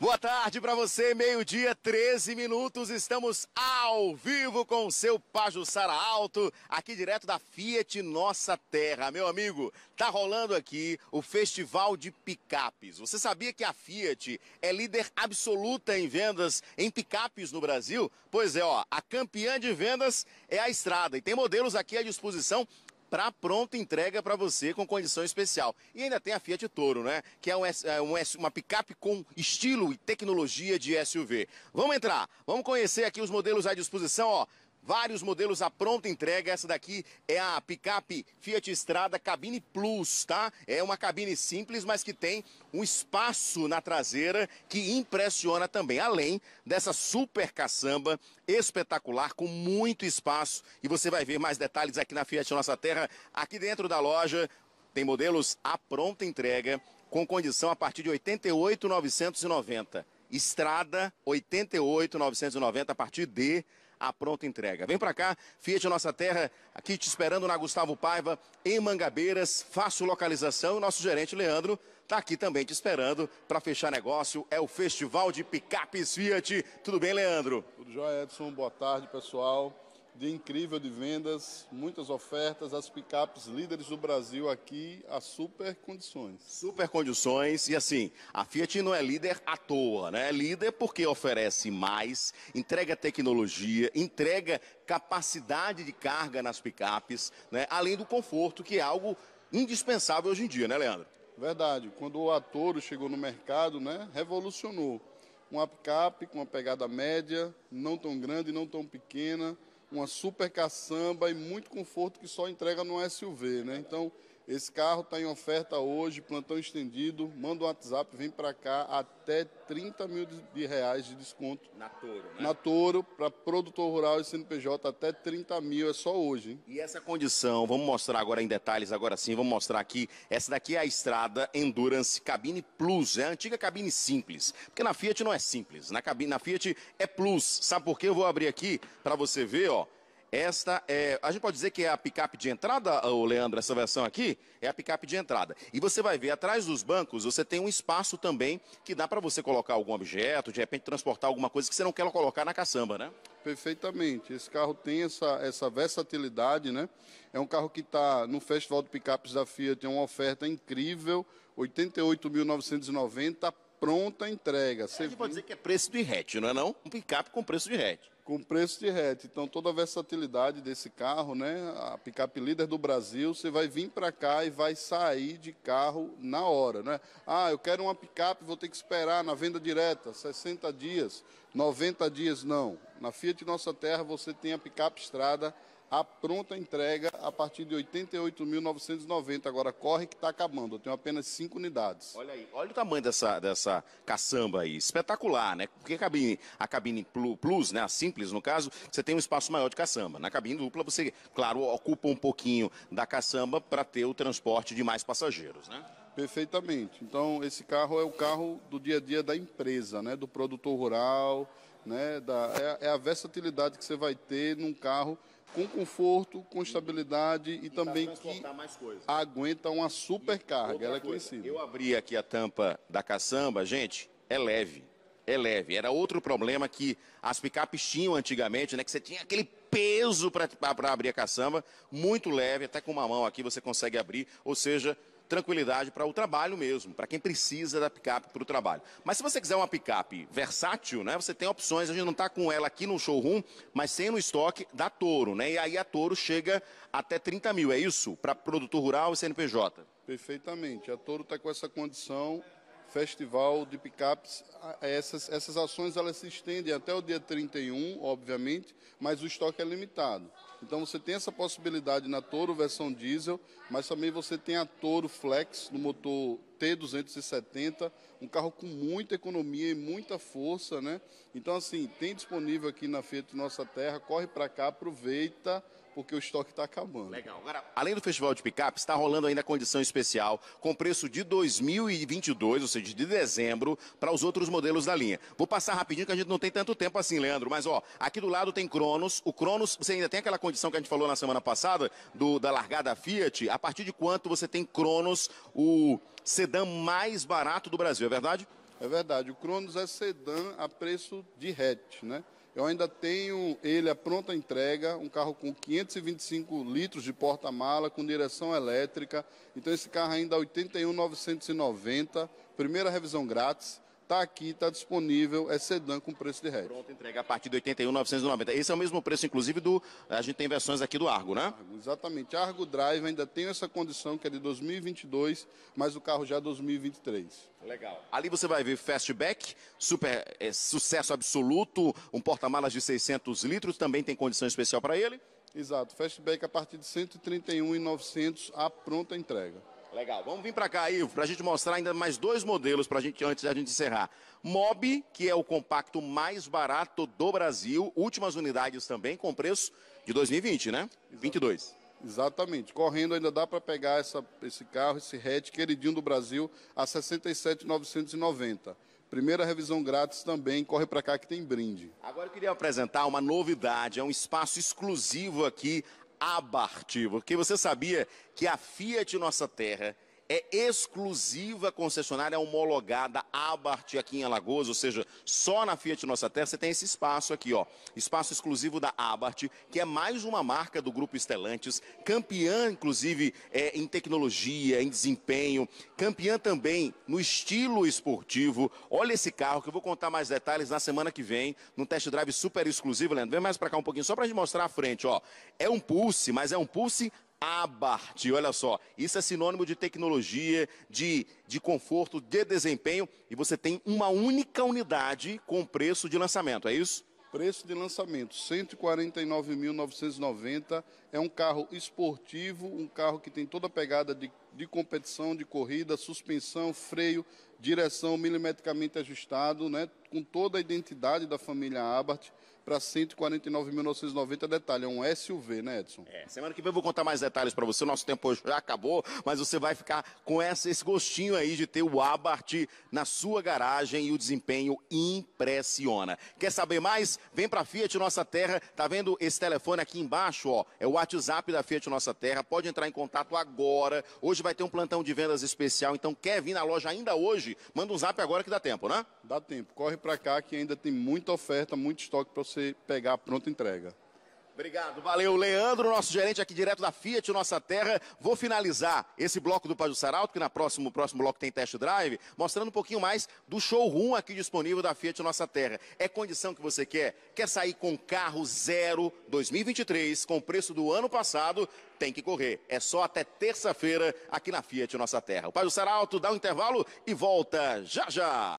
Boa tarde para você, meio-dia, 13 minutos. Estamos ao vivo com o seu Pajussara Alto, aqui direto da Fiat Nossa Terra. Meu amigo, tá rolando aqui o Festival de Picapes. Você sabia que a Fiat é líder absoluta em vendas em picapes no Brasil? Pois é, ó, a campeã de vendas é a Estrada e tem modelos aqui à disposição para pronta entrega para você com condição especial. E ainda tem a Fiat Toro, né? Que é, um, é um, uma picape com estilo e tecnologia de SUV. Vamos entrar, vamos conhecer aqui os modelos à disposição, ó vários modelos à pronta entrega. Essa daqui é a picape Fiat Strada Cabine Plus, tá? É uma cabine simples, mas que tem um espaço na traseira que impressiona também. Além dessa super caçamba espetacular, com muito espaço. E você vai ver mais detalhes aqui na Fiat Nossa Terra, aqui dentro da loja. Tem modelos à pronta entrega, com condição a partir de 88,990. Estrada 88,990 a partir de a pronta entrega. Vem para cá, Fiat Nossa Terra, aqui te esperando na Gustavo Paiva, em Mangabeiras. Faço localização. Nosso gerente Leandro está aqui também te esperando para fechar negócio. É o Festival de Picapes Fiat. Tudo bem, Leandro? Tudo jóia, Edson. Boa tarde, pessoal de incrível de vendas, muitas ofertas, as picapes líderes do Brasil aqui a super condições. Super condições e assim, a Fiat não é líder à toa, né? É líder porque oferece mais, entrega tecnologia, entrega capacidade de carga nas picapes, né? Além do conforto que é algo indispensável hoje em dia, né, Leandro? Verdade. Quando o Atoro chegou no mercado, né, revolucionou. Um picape com uma pegada média, não tão grande, não tão pequena, uma super caçamba e muito conforto que só entrega no SUV, né? Então, esse carro está em oferta hoje, plantão estendido. Manda um WhatsApp, vem para cá até 30 mil de reais de desconto. Na Toro, né? Na Toro, para produtor rural e CNPJ, até 30 mil, é só hoje. Hein? E essa condição, vamos mostrar agora em detalhes, agora sim, vamos mostrar aqui. Essa daqui é a Estrada Endurance Cabine Plus, é a antiga cabine simples. Porque na Fiat não é simples, na, cabine, na Fiat é Plus. Sabe por quê? Eu vou abrir aqui para você ver, ó. Esta é, a gente pode dizer que é a picape de entrada, o Leandro, essa versão aqui é a picape de entrada. E você vai ver atrás dos bancos, você tem um espaço também que dá para você colocar algum objeto, de repente transportar alguma coisa que você não quer colocar na caçamba, né? Perfeitamente. Esse carro tem essa, essa versatilidade, né? É um carro que está no Festival de Picapes da Fiat, tem uma oferta incrível, 88.990, pronta entrega. É, a gente pode dizer que é preço de hatch, não é não? Um picape com preço de hatch com preço de hatch. Então, toda a versatilidade desse carro, né? A picape líder do Brasil, você vai vir para cá e vai sair de carro na hora, né? Ah, eu quero uma picape, vou ter que esperar na venda direta, 60 dias, 90 dias, não. Na Fiat Nossa Terra, você tem a picape estrada a pronta entrega a partir de 88.990. Agora corre que está acabando. Eu tenho apenas cinco unidades. Olha aí, olha o tamanho dessa, dessa caçamba aí. Espetacular, né? Porque a cabine, a cabine plus, né? A simples, no caso, você tem um espaço maior de caçamba. Na cabine dupla, você, claro, ocupa um pouquinho da caçamba para ter o transporte de mais passageiros, né? Perfeitamente. Então, esse carro é o carro do dia a dia da empresa, né? Do produtor rural, né? Da, é, é a versatilidade que você vai ter num carro com conforto, com estabilidade e, e também que aguenta uma supercarga. carga. ela é coisa, Eu abri aqui a tampa da caçamba, gente, é leve. É leve. Era outro problema que as picapes tinham antigamente, né? Que você tinha aquele peso para abrir a caçamba, muito leve, até com uma mão aqui você consegue abrir, ou seja, tranquilidade para o trabalho mesmo, para quem precisa da picape para o trabalho. Mas se você quiser uma picape versátil, né, você tem opções. A gente não está com ela aqui no showroom, mas tem no estoque da Toro, né? E aí a Toro chega até 30 mil, é isso? Para produtor rural e CNPJ. Perfeitamente. A Toro está com essa condição festival de picapes, essas, essas ações elas se estendem até o dia 31, obviamente, mas o estoque é limitado. Então você tem essa possibilidade na Toro versão diesel, mas também você tem a Toro Flex no motor T270, um carro com muita economia e muita força, né? Então assim, tem disponível aqui na Fiat Nossa Terra, corre para cá, aproveita, porque o estoque está acabando. Legal. Agora, além do Festival de Picape, está rolando ainda a condição especial com preço de 2022, ou seja, de dezembro, para os outros modelos da linha. Vou passar rapidinho, que a gente não tem tanto tempo assim, Leandro. Mas, ó, aqui do lado tem Cronos. O Cronos, você ainda tem aquela condição que a gente falou na semana passada, do, da largada Fiat. A partir de quanto você tem Cronos, o sedã mais barato do Brasil, é verdade? É verdade. O Cronos é sedã a preço de hatch, né? Eu ainda tenho ele à pronta entrega, um carro com 525 litros de porta-mala, com direção elétrica. Então esse carro ainda é 81.990, primeira revisão grátis. Está aqui, está disponível, é sedã com preço de hatch. Pronto, entrega a partir de 81,990. Esse é o mesmo preço, inclusive, do. A gente tem versões aqui do Argo, né? Argo, exatamente. Argo Drive ainda tem essa condição que é de 2022, mas o carro já é 2023. Legal. Ali você vai ver fastback, super é, sucesso absoluto, um porta-malas de 600 litros, também tem condição especial para ele. Exato, fastback a partir de 131.900 a pronta entrega. Legal, vamos vir para cá, Ivo, para a gente mostrar ainda mais dois modelos para gente antes da gente encerrar. Mob, que é o compacto mais barato do Brasil, últimas unidades também com preço de 2020, né? 22. Exatamente. Correndo ainda dá para pegar essa, esse carro, esse hatch queridinho do Brasil a 67,990. Primeira revisão grátis também, corre para cá que tem brinde. Agora eu queria apresentar uma novidade, é um espaço exclusivo aqui Abartivo, porque você sabia que a Fiat Nossa Terra é exclusiva concessionária homologada Abart aqui em Alagoas, ou seja, só na Fiat Nossa Terra você tem esse espaço aqui, ó, espaço exclusivo da Abart, que é mais uma marca do grupo Stellantis, campeã inclusive é, em tecnologia, em desempenho, campeã também no estilo esportivo. Olha esse carro que eu vou contar mais detalhes na semana que vem, num test drive super exclusivo, Leandro. Vem mais para cá um pouquinho só para gente mostrar a frente, ó. É um Pulse, mas é um Pulse Abart. Olha só, isso é sinônimo de tecnologia, de, de conforto, de desempenho. E você tem uma única unidade com preço de lançamento, é isso? Preço de lançamento, 149.990. É um carro esportivo, um carro que tem toda a pegada de, de competição, de corrida, suspensão, freio, direção milimetricamente ajustado, né? com toda a identidade da família Abarth para 149.990 detalhe. É um SUV, né, Edson? É, semana que vem eu vou contar mais detalhes para você. O nosso tempo hoje já acabou, mas você vai ficar com essa, esse gostinho aí de ter o Abarth na sua garagem e o desempenho impressiona. Quer saber mais? Vem para Fiat Nossa Terra. Tá vendo esse telefone aqui embaixo, ó? É o WhatsApp da Fiat Nossa Terra. Pode entrar em contato agora. Hoje vai ter um plantão de vendas especial, então quer vir na loja ainda hoje? Manda um zap agora que dá tempo, né? Dá tempo. Corre para cá que ainda tem muita oferta, muito estoque para você você pegar pronto pronta entrega. Obrigado, valeu Leandro, nosso gerente aqui direto da Fiat, nossa terra. Vou finalizar esse bloco do Pajussar Alto, que na próximo, próximo bloco tem test drive, mostrando um pouquinho mais do showroom aqui disponível da Fiat Nossa Terra. É condição que você quer? Quer sair com carro zero 2023, com preço do ano passado? Tem que correr. É só até terça-feira aqui na Fiat Nossa Terra. O Pajussar Alto dá um intervalo e volta já já.